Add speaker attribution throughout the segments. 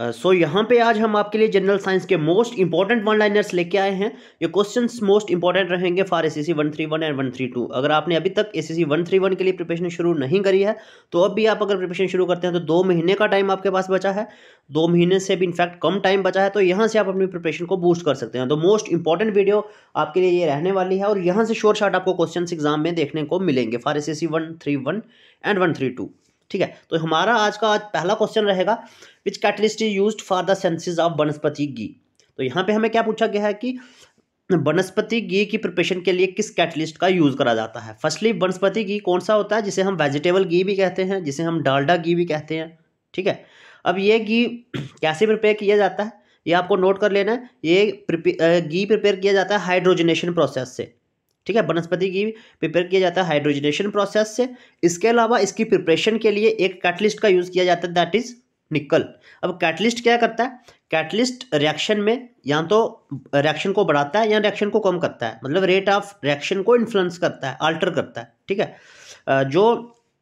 Speaker 1: सो uh, so, यहाँ पे आज हम आपके लिए जनरल साइंस के मोस्ट इंपॉर्टेंट वन लाइनर्स लेके आए हैं ये क्वेश्चंस मोस्ट इंपॉर्टेंट रहेंगे for S C one three one and one three two अगर आपने अभी तक S C one three one के लिए प्रिपरेशन शुरू नहीं करी है तो अब भी आप अगर प्रिपरेशन शुरू करते हैं तो दो महीने का टाइम आपके पास बचा है दो महीने से भी इनफैक्ट कम टाइम बचा है तो यहाँ से आप अपनी प्रिपरेशन को बूस्ट कर सकते हैं तो मोस्ट इंपॉर्टेंट वीडियो आपके लिए ये रहने वाली है और यहाँ से शोर शार्ट आपको क्वेश्चन एग्जाम में देखने को मिलेंगे for S C one three one and one three two ठीक है तो हमारा आज का आज पहला क्वेश्चन रहेगा which catalyst is use for the synthesis of vanaspati ghee तो यहाँ पे हमें क्या पूछा गया है कि वनस्पति घी की प्रिपरेशन के लिए किस कैटलिस्ट का यूज़ करा जाता है फर्स्टली वनस्पति घी कौन सा होता है जिसे हम वेजिटेबल घी भी कहते हैं जिसे हम डालडा घी भी कहते हैं ठीक है अब ये घी कैसे प्रिपेयर किया जाता है ये आपको नोट कर लेना है ये घी प्रिपेयर किया जाता है हाइड्रोजनेशन प्रोसेस से ठीक है वनस्पति की प्रिपेयर किया जाता है हाइड्रोजनेशन प्रोसेस से इसके अलावा इसकी प्रिपरेशन के लिए एक कैटलिस्ट का यूज़ किया जाता है दैट इज़ निकल अब कैटलिस्ट क्या करता है कैटलिस्ट रिएक्शन में या तो रिएक्शन को बढ़ाता है या रिएक्शन को कम करता है मतलब रेट ऑफ रिएक्शन को इन्फ्लुएंस करता है अल्टर करता है ठीक है जो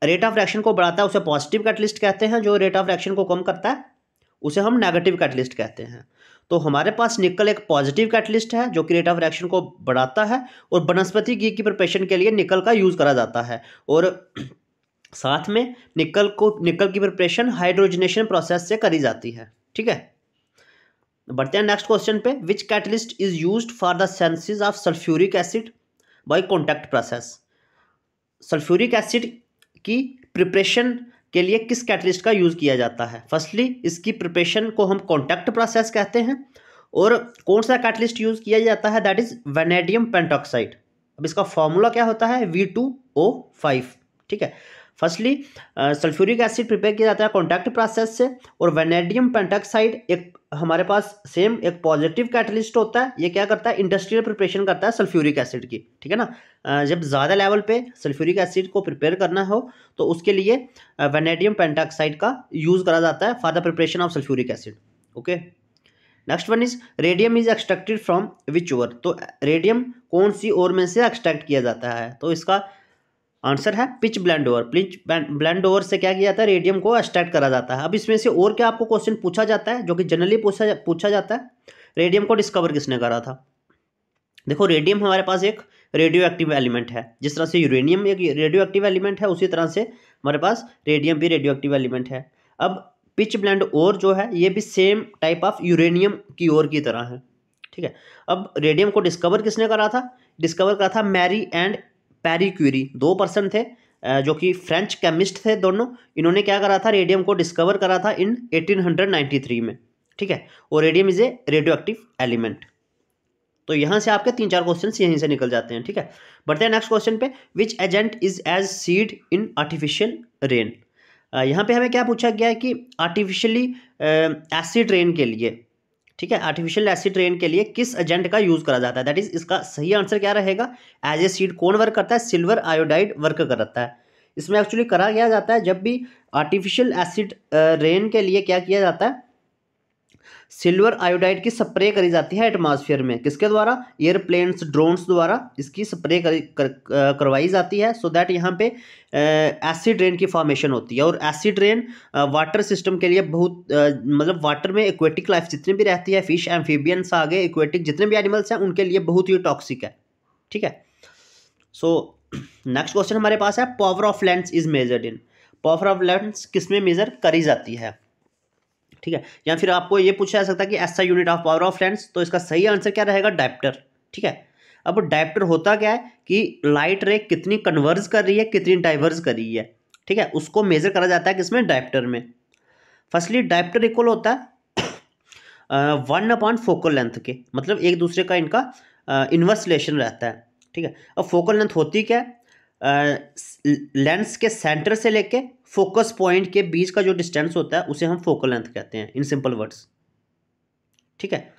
Speaker 1: रेट ऑफ रिएक्शन को बढ़ाता है उसे पॉजिटिव कैटलिस्ट कहते हैं जो रेट ऑफ रिएक्शन को कम करता है उसे हम नेगेटिव कैटलिस्ट कहते हैं तो हमारे पास निकल एक पॉजिटिव कैटलिस्ट है जो कि रेट ऑफ रिएक्शन को बढ़ाता है और वनस्पति घी की प्रिपरेशन के लिए निकल का यूज़ करा जाता है और साथ में निकल को निकल की प्रिपरेशन हाइड्रोजनेशन प्रोसेस से करी जाती है ठीक है बढ़ते हैं नेक्स्ट क्वेश्चन पे which catalyst is use for the synthesis of sulphuric acid by contact process sulphuric acid की प्रिपरेशन के लिए किस कैटलिस्ट का यूज़ किया जाता है फर्स्टली इसकी प्रिपरेशन को हम कॉन्टैक्ट प्रोसेस कहते हैं और कौन सा कैटलिस्ट यूज़ किया जाता है दैट इज़ वेनेडियम पेंटॉक्साइड अब इसका फॉर्मूला क्या होता है वी टू ओ फाइव ठीक है फर्स्टली सल्फ्यूरिक एसिड प्रिपेयर किया जाता है कॉन्टैक्ट प्रोसेस से और वेनेडियम पेंटाक्साइड एक हमारे पास सेम एक पॉजिटिव कैटलिस्ट होता है ये क्या करता है इंडस्ट्रियल प्रिपरेशन करता है सल्फ्यूरिक एसिड की ठीक है ना uh, जब ज़्यादा लेवल पे सल्फ्यूरिक एसिड को प्रिपेयर करना हो तो उसके लिए वेनेडियम uh, पेंटाक्साइड का यूज़ करा जाता है for the preparation of sulphuric acid okay next one is radium is extracted from which ore तो रेडियम uh, कौन सी ओर में से एक्सट्रैक्ट किया जाता है तो इसका आंसर है pitchblende ore pitchblende ore से क्या किया जाता है रेडियम को एक्सट्रैक्ट करा जाता है अब इसमें से और क्या आपको क्वेश्चन पूछा जाता है जो कि जनरली पूछा जा, पूछा जाता है रेडियम को डिस्कवर किसने करा था देखो रेडियम हमारे पास एक रेडियो एक्टिव एलिमेंट है जिस तरह से यूरेनियम एक रेडियो एक्टिव एलिमेंट है उसी तरह से हमारे पास रेडियम भी रेडियो एक्टिव एलिमेंट है अब पिच ब्लेंड ओर जो है ये भी सेम टाइप ऑफ यूरेनियम की ओर की तरह है ठीक है अब रेडियम को डिस्कवर किसने करा था डिस्कवर करा था मैरी एंड पैरी क्यूरी दो पर्सन थे जो कि फ्रेंच केमिस्ट थे दोनों इन्होंने क्या करा था रेडियम को डिस्कवर करा था इन 1893 में ठीक है और radium is a radioactive element तो यहाँ से आपके तीन चार क्वेश्चन यहीं से निकल जाते हैं ठीक है बढ़ते हैं नेक्स्ट क्वेश्चन पे which agent is as seed in artificial rain यहाँ पे हमें क्या पूछा गया है कि आर्टिफिशियली एसिड रेन के लिए ठीक है आर्टिफिशियल एसिड रेन के लिए किस एजेंट का यूज करा जाता है दैट इज इसका सही आंसर क्या रहेगा एज ए सीड कौन वर्क करता है सिल्वर आयोडाइड वर्क करता है इसमें एक्चुअली करा क्या जाता है जब भी आर्टिफिशियल एसिड रेन के लिए क्या किया जाता है सिल्वर आयोडाइड की स्प्रे करी जाती है एटमॉस्फेयर में किसके द्वारा एयरप्लेन्स ड्रोन्स द्वारा इसकी स्प्रे कर, कर, करवाई जाती है सो दैट यहाँ पे एसिड रेन की फॉर्मेशन होती है और एसिड रेन वाटर सिस्टम के लिए बहुत मतलब वाटर में इक्वेटिक लाइफ जितनी भी रहती है फिश एम्फीबियंस आगे इक्वेटिक जितने भी एनिमल्स हैं उनके लिए बहुत ही टॉक्सिक है ठीक है सो नेक्स्ट क्वेश्चन हमारे पास है power of lens is measured in power of lens किस में मेजर करी जाती है ठीक है या फिर आपको ये पूछा जा सकता है कि ऐसा unit of power of lens तो इसका सही आंसर क्या रहेगा डायप्टर ठीक है अब डायप्टर होता क्या है कि लाइट रे कितनी कन्वर्ज कर रही है कितनी डाइवर्ज कर रही है ठीक है उसको मेजर करा जाता है किसमें डायप्टर में फर्स्टली डायप्टर इक्वल होता है वन अपॉन फोकल लेंथ के मतलब एक दूसरे का इनका इन्वर्सलेशन रहता है ठीक है अब फोकल लेंथ होती क्या है लेंस के सेंटर से लेके फोकस पॉइंट के बीच का जो डिस्टेंस होता है उसे हम फोकल लेंथ कहते हैं इन सिंपल वर्ड्स ठीक है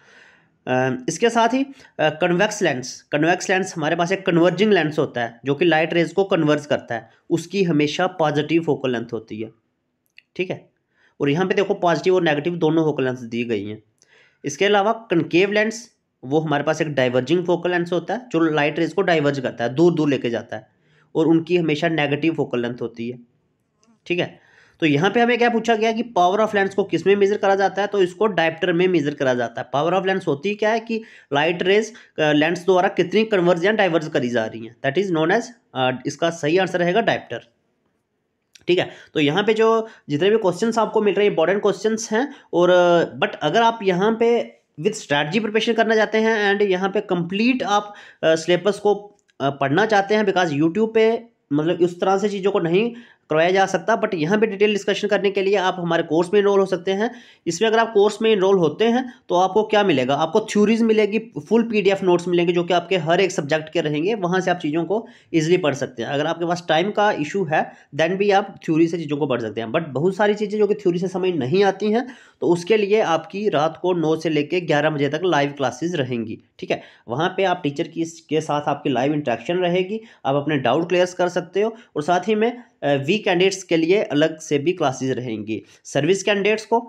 Speaker 1: इसके साथ ही कन्वेक्स लेंस कन्वेक्स लेंस हमारे पास एक कन्वर्जिंग लेंस होता है जो कि लाइट रेज को कन्वर्ज करता है उसकी हमेशा पॉजिटिव फोकल लेंथ होती है ठीक है और यहाँ पे देखो पॉजिटिव और नेगेटिव दोनों फोकल लेंस दी गई हैं इसके अलावा कनकेव लेंस वो हमारे पास एक डाइवर्जिंग फोकल लेंस होता है जो लाइट रेज को डाइवर्ज करता है दूर दूर लेके जाता है और उनकी हमेशा नेगेटिव फोकल लेंथ होती है ठीक है तो यहाँ पे हमें क्या पूछा गया कि पावर ऑफ लेंस को किस में मेजर करा जाता है तो इसको डायप्टर में मेजर करा जाता है पावर ऑफ लेंस होती क्या है कि लाइट रेज लेंस द्वारा कितनी कन्वर्ज या डाइवर्ज करी जा रही हैं दैट इज नोन एज इसका सही आंसर रहेगा डायप्टर ठीक है तो यहाँ पे जो जितने भी क्वेश्चंस आपको मिल रहे हैं इंपॉर्टेंट क्वेश्चन हैं और बट अगर आप यहाँ पे विद स्ट्रैटी प्रिपरेशन करना चाहते हैं एंड यहाँ पे कंप्लीट आप सिलेबस को पढ़ना चाहते हैं बिकॉज़ यूट्यूब पे मतलब उस तरह से चीज़ों को नहीं करवाया जा सकता बट यहाँ भी डिटेल डिस्कशन करने के लिए आप हमारे कोर्स में इनरोल हो सकते हैं इसमें अगर आप कोर्स में इनरोल होते हैं तो आपको क्या मिलेगा आपको थ्यूरीज मिलेगी फुल पीडीएफ नोट्स मिलेंगे जो कि आपके हर एक सब्जेक्ट के रहेंगे वहाँ से आप चीज़ों को ईजिली पढ़ सकते हैं अगर आपके पास टाइम का इशू है देन भी आप थ्यूरी से चीज़ों को पढ़ सकते हैं बट बहुत सारी चीज़ें जो कि थ्यूरी से समझ नहीं आती हैं तो उसके लिए आपकी रात को नौ से लेकर ग्यारह बजे तक लाइव क्लासेज रहेंगी ठीक है वहाँ पर आप टीचर की के साथ आपकी लाइव इंट्रैक्शन रहेगी आप अपने डाउट क्लियर कर सकते हो और साथ ही में वी कैंडिडेट्स के लिए अलग से भी क्लासेज रहेंगी सर्विस कैंडिडेट्स को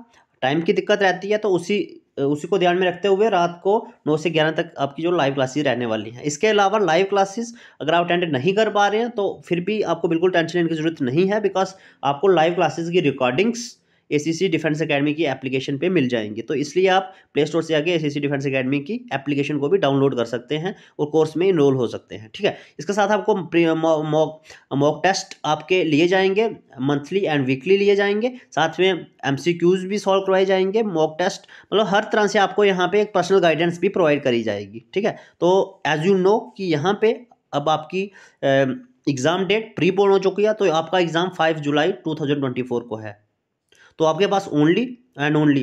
Speaker 1: टाइम की दिक्कत रहती है तो उसी उसी को ध्यान में रखते हुए रात को नौ से ग्यारह तक आपकी जो लाइव क्लासेस रहने वाली हैं इसके अलावा लाइव क्लासेस अगर आप अटेंड नहीं कर पा रहे हैं तो फिर भी आपको बिल्कुल टेंशन लेने की जरूरत नहीं है बिकॉज आपको लाइव क्लासेस की रिकॉर्डिंग्स एसीसी डिफेंस अकेडमी की एप्लीकेशन पे मिल जाएंगे तो इसलिए आप प्ले स्टोर से आगे एसीसी डिफेंस अकेडमी की एप्लीकेशन को भी डाउनलोड कर सकते हैं और कोर्स में इनरोल हो सकते हैं ठीक है इसके साथ आपको मॉक मॉक टेस्ट आपके लिए जाएंगे मंथली एंड वीकली लिए जाएंगे साथ में एम भी सॉल्व करवाए जाएंगे मॉक टेस्ट मतलब हर तरह से आपको यहाँ पर एक पर्सनल गाइडेंस भी प्रोवाइड करी जाएगी ठीक है तो एज यू नो कि यहाँ पर अब आपकी एग्ज़ाम डेट प्री पोन हो चुकी है तो आपका एग्ज़ाम 5 जुलाई 2024 को है तो आपके पास ओनली एंड ओनली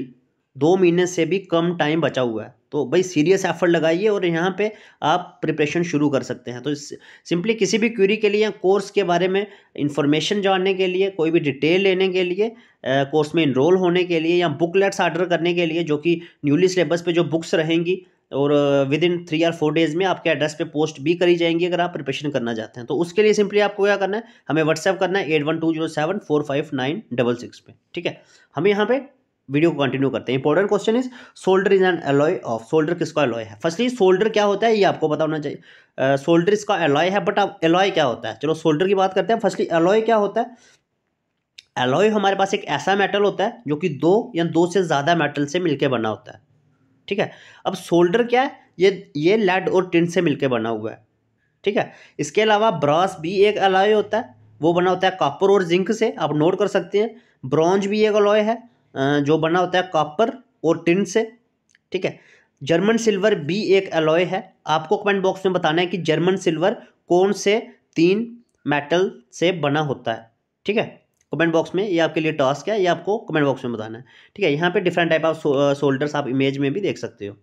Speaker 1: दो महीने से भी कम टाइम बचा हुआ है तो भाई सीरियस एफर्ट लगाइए और यहाँ पे आप प्रिपरेशन शुरू कर सकते हैं तो सिंपली किसी भी क्यूरी के लिए या कोर्स के बारे में इन्फॉर्मेशन जानने के लिए कोई भी डिटेल लेने के लिए कोर्स में इनरोल होने के लिए या बुकलेट्स आर्डर करने के लिए जो कि न्यूली सिलेबस पे जो बुक्स रहेंगी और विद इन थ्री या फोर डेज में आपके एड्रेस पे पोस्ट भी करी जाएंगी अगर आप प्रिपरेशन करना चाहते हैं तो उसके लिए सिंपली आपको क्या करना है हमें व्हाट्सएप करना है at one two zero seven four five nine double six पे ठीक है हम यहाँ पे वीडियो को कंटिन्यू करते हैं important question is solder is an alloy of solder किसका एलॉय है फर्स्टली सोल्डर क्या होता है ये आपको पता होना चाहिए सोल्डर इसका एलॉय है बट आप एलॉय क्या होता है चलो सोल्डर की बात करते हैं फर्स्टली एलॉय क्या होता है एलॉय हमारे पास एक ऐसा मेटल होता है जो कि दो या दो से ज़्यादा मेटल से मिलकर बना होता है ठीक है अब शोल्डर क्या है ये ये लेड और टिन से मिलकर बना हुआ है ठीक है इसके अलावा ब्रास भी एक अलॉय होता है वो बना होता है कॉपर और जिंक से आप नोट कर सकते हैं ब्रॉन्ज भी एक अलॉय है जो बना होता है कॉपर और टिन से ठीक है जर्मन सिल्वर भी एक अलॉय है आपको कमेंट बॉक्स में बताना है कि जर्मन सिल्वर कौन से तीन मेटल से बना होता है ठीक है कमेंट बॉक्स में ये आपके लिए टास्क है ये आपको कमेंट बॉक्स में बताना है ठीक है यहाँ पे डिफरेंट टाइप ऑफ शोल्डर्स आप इमेज में भी देख सकते हो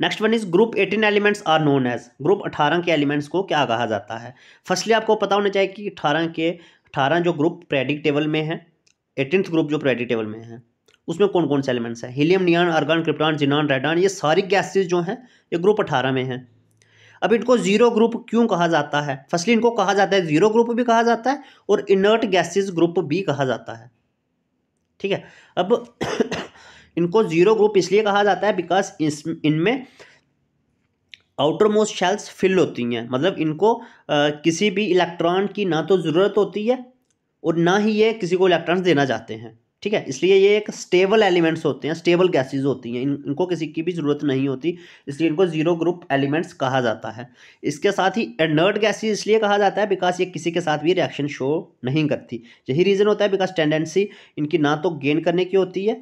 Speaker 1: next one is group eighteen elements are known as group अठारह के एलिमेंट्स को क्या कहा जाता है फर्स्टली आपको पता होना चाहिए कि अठारह के अठारह जो ग्रुप प्रेडिक्टेबल में है एटीनथ ग्रुप जो प्रेडिक्टेबल में है उसमें कौन कौन से एलिमेंट्स हैं helium neon argon krypton xenon radon ये सारी गैसेज जो हैं ये ग्रुप अठारह में हैं अब इनको जीरो ग्रुप क्यों कहा जाता है फर्स्टली इनको कहा जाता है जीरो ग्रुप भी कहा जाता है और इनर्ट गैसेज ग्रुप भी कहा जाता है ठीक है अब इनको जीरो ग्रुप इसलिए कहा जाता है बिकॉज इनमें आउटर मोस्ट शेल्स फिल होती हैं मतलब इनको आ, किसी भी इलेक्ट्रॉन की ना तो ज़रूरत होती है और ना ही ये किसी को इलेक्ट्रॉन्स देना चाहते हैं ठीक है इसलिए ये एक स्टेबल एलिमेंट्स होते हैं स्टेबल गैसेज होती हैं इन, इनको किसी की भी ज़रूरत नहीं होती इसलिए इनको जीरो ग्रुप एलिमेंट्स कहा जाता है इसके साथ ही एनर्ड गैसेज इसलिए कहा जाता है बिकॉज ये किसी के साथ भी रिएक्शन शो नहीं करती यही रीज़न होता है बिकॉज टेंडेंसी इनकी ना तो गेन करने की होती है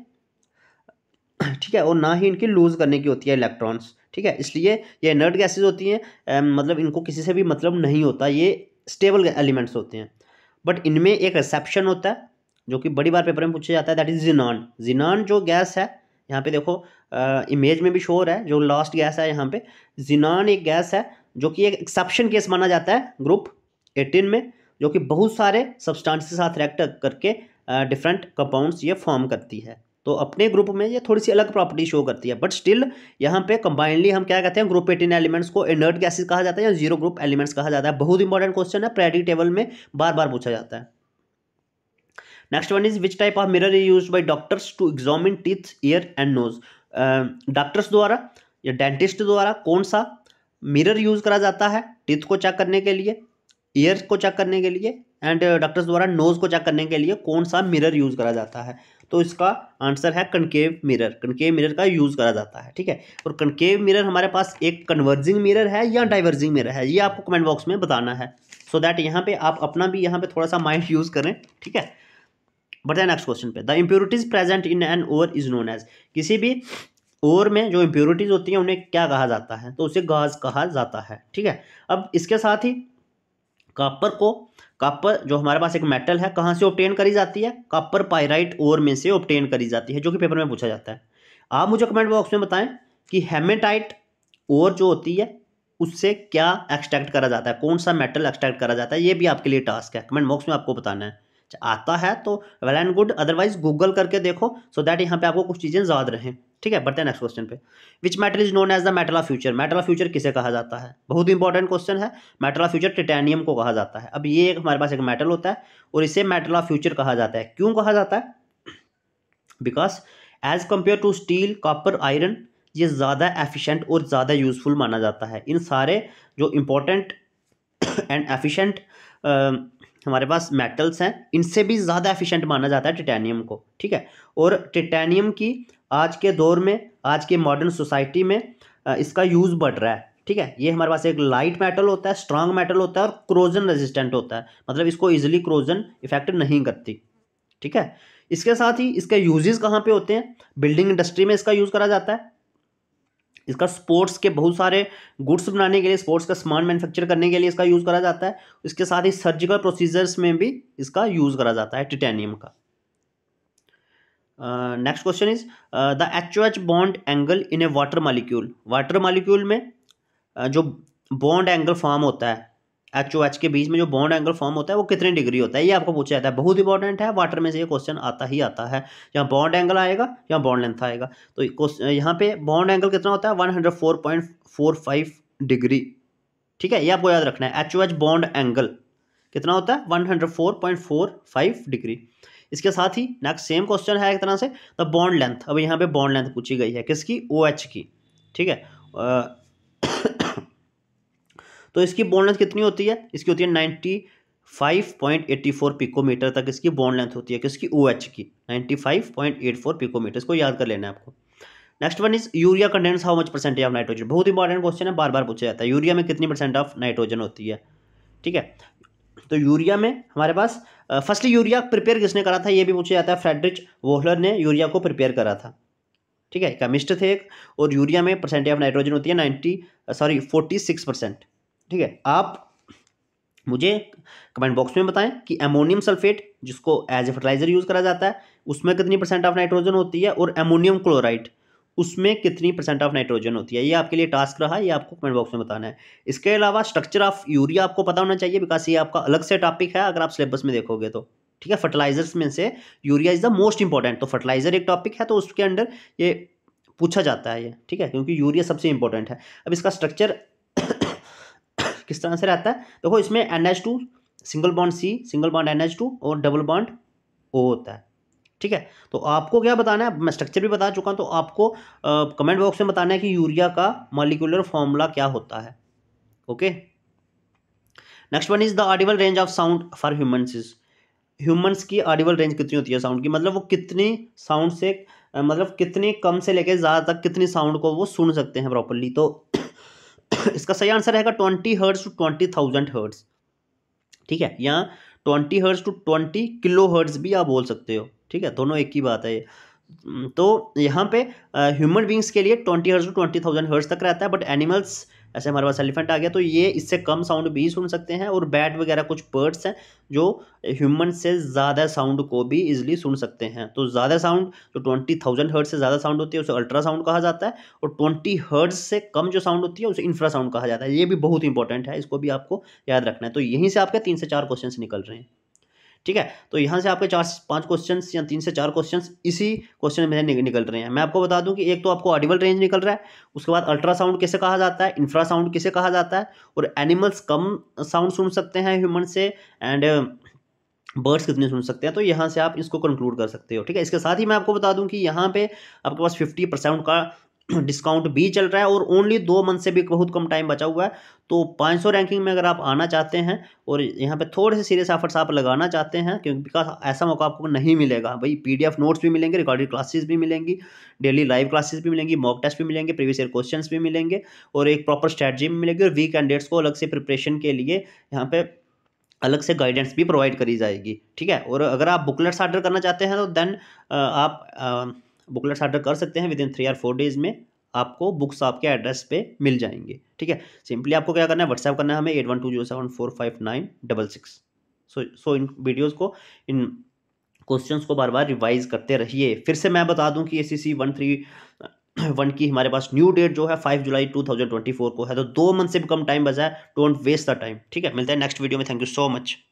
Speaker 1: ठीक है और ना ही इनकी लूज़ करने की होती है इलेक्ट्रॉन्स ठीक है इसलिए ये एनर्ड गैसेज होती हैं मतलब इनको किसी से भी मतलब नहीं होता ये स्टेबल एलिमेंट्स होते हैं बट इनमें एक रिसेप्शन होता है जो कि बड़ी बार पेपर में पूछा जाता है दैट इज जिनान जिनान जो गैस है यहाँ पे देखो आ, इमेज में भी शोर है जो लास्ट गैस है यहाँ पे जिनान एक गैस है जो कि एक एक्सेप्शन केस माना जाता है ग्रुप एटीन में जो कि बहुत सारे सब्सटांस के साथ रिएक्ट करके डिफरेंट कंपाउंड्स ये फॉर्म करती है तो अपने ग्रुप में ये थोड़ी सी अलग प्रॉपर्टी शो करती है बट स्टिल यहाँ पे कंबाइनली हम क्या कहते हैं ग्रुप एटीन एलिमेंट्स को इनर्ट गैसेस कहा जाता है या जीरो ग्रुप एलिमेंट्स कहा जाता है बहुत इंपॉर्टेंट क्वेश्चन है प्रैटिक टेबल में बार बार पूछा जाता है next one is which type of mirror is use by doctors to examine teeth ear and nose doctors द्वारा या डेंटिस्ट द्वारा कौन सा मिरर यूज़ करा जाता है टीथ को चेक करने के लिए ईयर को चेक करने के लिए एंड डॉक्टर्स uh, द्वारा नोज़ को चेक करने के लिए कौन सा मिरर यूज़ करा जाता है तो इसका आंसर है कनकेव मिरर कनकेव मिरर का यूज़ करा जाता है ठीक है और कनकेव मिरर हमारे पास एक कन्वर्जिंग मिरर है या डाइवर्जिंग मिरर है ये आपको कमेंट बॉक्स में बताना है सो so दैट यहाँ पे आप अपना भी यहाँ पे थोड़ा सा माइंड यूज़ करें ठीक है बढ़ते हैं नेक्स्ट क्वेश्चन पे the impurities present in an ore is known as किसी भी ओवर में जो इम्प्योरिटीज होती हैं उन्हें क्या कहा जाता है तो उसे गाज कहा जाता है ठीक है अब इसके साथ ही कापर को कापर जो हमारे पास एक मेटल है कहाँ से ऑप्टेन करी जाती है कापर पाइराइट ओवर में से ऑप्टेन करी जाती है जो कि पेपर में पूछा जाता है आप मुझे कमेंट बॉक्स में बताएं कि हेमेटाइट ओवर जो होती है उससे क्या एक्सट्रैक्ट करा जाता है कौन सा मेटल एक्सट्रैक्ट करा जाता है ये भी आपके लिए टास्क है कमेंट बॉक्स में आपको बताना है आता है तो well and good otherwise Google करके देखो सो दैट यहाँ पे आपको कुछ चीज़ें याद रहें ठीक है बढ़ते हैं नेक्स्ट क्वेश्चन पे which metal is known as the metal of future metal of future किसे कहा जाता है बहुत इंपॉर्टेंट क्वेश्चन है मेटल ऑफ फ्यूचर टिटेनियम को कहा जाता है अब ये एक हमारे पास एक मेटल होता है और इसे मेटल ऑफ फ्यूचर कहा जाता है क्यों कहा जाता है because as compare to steel copper iron ये ज़्यादा एफिशेंट और ज़्यादा यूजफुल माना जाता है इन सारे जो इम्पोर्टेंट एंड एफिशेंट हमारे पास मेटल्स हैं इनसे भी ज़्यादा एफिशिएंट माना जाता है टिटैनियम को ठीक है और टिटैनियम की आज के दौर में आज के मॉडर्न सोसाइटी में इसका यूज़ बढ़ रहा है ठीक है ये हमारे पास एक लाइट मेटल होता है स्ट्रांग मेटल होता है और क्रोजन रेजिस्टेंट होता है मतलब इसको ईजिली क्रोजन इफेक्ट नहीं करती ठीक है इसके साथ ही इसके यूजेस कहाँ पे होते हैं बिल्डिंग इंडस्ट्री में इसका यूज़ करा जाता है इसका स्पोर्ट्स के बहुत सारे गुड्स बनाने के लिए स्पोर्ट्स का सामान मैन्युफैक्चर करने के लिए इसका यूज़ करा जाता है इसके साथ ही सर्जिकल प्रोसीजर्स में भी इसका यूज़ करा जाता है टिटेनियम का next question is the H O H bond angle in a water molecule water molecule में uh, जो बॉन्ड एंगल फॉर्म होता है एच ओ एच के बीच में जो बॉन्ड एंगल फॉर्म होता है वो कितने डिग्री होता है ये आपको पूछा जाता है बहुत इंपॉर्टेंट है वाटर में से ये क्वेश्चन आता ही आता है यहाँ बॉन्ड एंगल आएगा या बॉन्ड लेंथ आएगा तो यहाँ पे बॉन्ड एंगल कितना होता है one hundred four point four five degree ठीक है ये आपको याद रखना है H O H bond angle कितना होता है one hundred four point four five degree इसके साथ ही नेक्स्ट सेम क्वेश्चन है एक तरह से द बॉन्ड लेंथ अब यहाँ पे बॉन्ड लेंथ पूछी गई है किसकी ओ OH एच की ठीक है तो इसकी बॉन्ड लेंथ कितनी होती है इसकी होती है ninety five point eighty four picometer तक इसकी बॉन्ड लेंथ होती है किसकी ओ OH की फोर पिकोमीटर इसको याद कर लेना है आपको next one is urea contents how much percentage of nitrogen बहुत इंपॉर्टेंट क्वेश्चन है बार बार पूछा जाता है यूरिया में कितनी परसेंट ऑफ नाइट्रोजन होती है ठीक है तो यूरिया में हमारे पास फर्स्टली यूरिया प्रिपेयर किसने करा था ये भी पूछा जाता है फ्रेडरिच वोहलर ने यूरिया को प्रिपेयर करा था ठीक है केमिस्ट थे एक और यूरिया में परसेंटेज ऑफ नाइट्रोजन होती है ninety sorry forty six percent ठीक है आप मुझे कमेंट बॉक्स में बताएं कि एमोनियम सल्फेट जिसको एज ए फर्टिलाइजर यूज़ करा जाता है उसमें कितनी परसेंट ऑफ नाइट्रोजन होती है और एमोनियम क्लोराइड उसमें कितनी परसेंट ऑफ नाइट्रोजन होती है ये आपके लिए टास्क रहा ये आपको कमेंट बॉक्स में बताना है इसके अलावा स्ट्रक्चर ऑफ यूरिया आपको पता होना चाहिए बिकॉज ये आपका अलग से टॉपिक है अगर आप सिलेबस में देखोगे तो ठीक है फर्टिलाइजर्स में से urea is the most important तो फर्टिलाइजर एक टॉपिक है तो उसके अंडर ये पूछा जाता है ये ठीक है क्योंकि यूरिया सबसे इंपॉर्टेंट है अब इसका स्ट्रक्चर किस तरह से रहता है देखो इसमें N H two single bond C single bond N H two और डबल बॉन्ड ओ होता है ठीक है तो आपको क्या बताना है मैं स्ट्रक्चर भी बता चुका हूँ तो आपको आ, कमेंट बॉक्स में बताना है कि यूरिया का मॉलिकुलर फॉर्मूला क्या होता है okay next one is the audible range of sound for humans is humans की ऑडिबल रेंज कितनी होती है साउंड की मतलब वो कितनी साउंड से मतलब कितने कम से लेकर ज़्यादा तक कितनी साउंड को वो सुन सकते हैं प्रॉपरली तो इसका सही आंसर रहेगा twenty hertz to twenty thousand hertz ठीक है यहाँ twenty hertz to twenty kilohertz भी आप बोल सकते हो ठीक है दोनों एक ही बात है तो यहाँ पे ह्यूमन बींग्स के लिए twenty hertz to twenty thousand hertz तक रहता है बट एनिमल्स ऐसे हमारे पास एलिफेंट आ गया तो ये इससे कम साउंड भी सुन सकते हैं और बैट वगैरह कुछ बर्ड्स हैं जो ह्यूमन से ज़्यादा साउंड को भी इजिली सुन सकते हैं तो ज़्यादा साउंड जो ट्वेंटी थाउजेंड हर्ट से ज़्यादा साउंड होती है उसे अल्ट्रा साउंड कहा जाता है और ट्वेंटी हर्ट से कम जो साउंड होती है उसे इंफ्रा साउंड कहा जाता है ये भी बहुत इंपॉर्टेंट है इसको भी आपको याद रखना है तो यहीं से आपके तीन से चार क्वेश्चन निकल रहे हैं ठीक है तो यहाँ से आपके चार पांच क्वेश्चन या तीन से चार क्वेश्चन इसी क्वेश्चन में निकल रहे हैं मैं आपको बता दूं कि एक तो आपको ऑडिबल रेंज निकल रहा है उसके बाद अल्ट्रासाउंड किसे कहा जाता है इंफ्रासाउंड किसे कहा जाता है और एनिमल्स कम साउंड सुन सकते हैं ह्यूमन से एंड बर्ड्स कितने सुन सकते हैं तो यहाँ से आप इसको कंक्लूड कर सकते हो ठीक है इसके साथ ही मैं आपको बता दूं कि यहाँ पे आपके पास फिफ्टी परसेंट का डिस्काउंट भी चल रहा है और ओनली दो मंथ से भी बहुत कम टाइम बचा हुआ है तो 500 रैंकिंग में अगर आप आना चाहते हैं और यहाँ पे थोड़े से सीरियस एफर्ट्स आप लगाना चाहते हैं क्योंकि बिकॉज ऐसा मौका आपको नहीं मिलेगा भाई पीडीएफ नोट्स भी मिलेंगे रिकॉर्डेड क्लासेस भी मिलेंगी डेली लाइव क्लासेस भी मिलेंगी मॉक टेस्ट भी मिलेंगे प्रीवियस ईयर क्वेश्चन भी मिलेंगे और एक प्रॉपर स्ट्रैटी भी मिलेगी और वीक कैंडिडेट्स को अलग से प्रिपरेशन के लिए यहाँ पर अलग से गाइडेंस भी प्रोवाइड करी जाएगी ठीक है और अगर आप बुकलेट्स ऑर्डर करना चाहते हैं तो देन आप बुकलेट्स ऑर्डर कर सकते हैं within three or four days में आपको बुक्स आपके एड्रेस पे मिल जाएंगे ठीक है सिंपली आपको क्या करना है व्हाट्सएप करना है हमें at one two zero seven four five nine double six so so इन वीडियोज़ को इन क्वेश्चंस को बार बार रिवाइज करते रहिए फिर से मैं बता दूं कि A C C one three one की हमारे पास न्यू डेट जो है five July two thousand twenty four को है तो दो मंथ से भी कम टाइम बचा है डोंट वेस्ट द टाइम ठीक है मिलता है नेक्स्ट वीडियो में थैंक यू सो मच